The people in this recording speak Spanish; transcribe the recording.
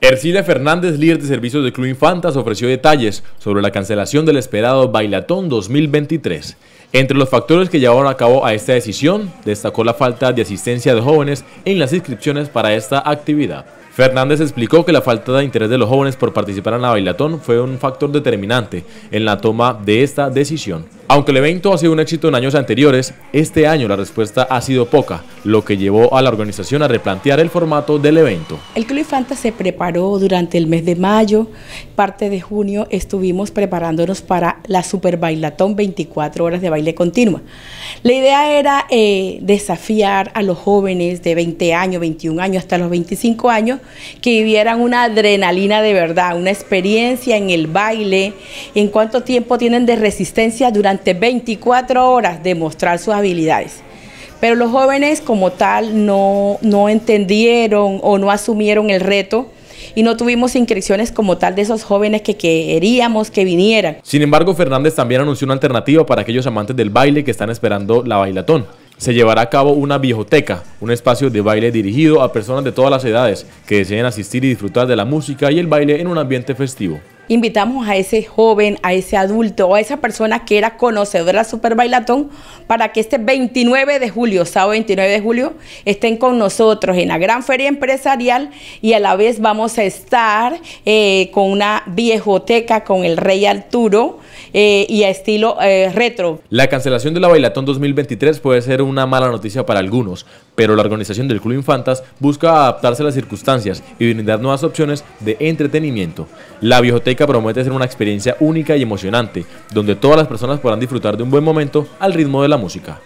Ercilia Fernández, líder de servicios del Club Infantas, ofreció detalles sobre la cancelación del esperado Bailatón 2023. Entre los factores que llevaron a cabo a esta decisión, destacó la falta de asistencia de jóvenes en las inscripciones para esta actividad. Fernández explicó que la falta de interés de los jóvenes por participar en la bailatón fue un factor determinante en la toma de esta decisión. Aunque el evento ha sido un éxito en años anteriores, este año la respuesta ha sido poca, lo que llevó a la organización a replantear el formato del evento. El Club Infanta se preparó durante el mes de mayo, parte de junio estuvimos preparándonos para la Super Bailatón 24 horas de baile continua. La idea era eh, desafiar a los jóvenes de 20 años, 21 años hasta los 25 años que vivieran una adrenalina de verdad, una experiencia en el baile, en cuánto tiempo tienen de resistencia durante 24 horas de mostrar sus habilidades. Pero los jóvenes como tal no, no entendieron o no asumieron el reto y no tuvimos inscripciones como tal de esos jóvenes que queríamos que vinieran. Sin embargo, Fernández también anunció una alternativa para aquellos amantes del baile que están esperando la bailatón se llevará a cabo una viejoteca, un espacio de baile dirigido a personas de todas las edades que deseen asistir y disfrutar de la música y el baile en un ambiente festivo invitamos a ese joven, a ese adulto a esa persona que era conocedora Super Bailatón para que este 29 de julio, sábado 29 de julio, estén con nosotros en la gran feria empresarial y a la vez vamos a estar eh, con una viejoteca con el Rey Arturo eh, y a estilo eh, retro. La cancelación de la Bailatón 2023 puede ser una mala noticia para algunos, pero la organización del Club Infantas busca adaptarse a las circunstancias y brindar nuevas opciones de entretenimiento. La Bioteca promete ser una experiencia única y emocionante, donde todas las personas podrán disfrutar de un buen momento al ritmo de la música.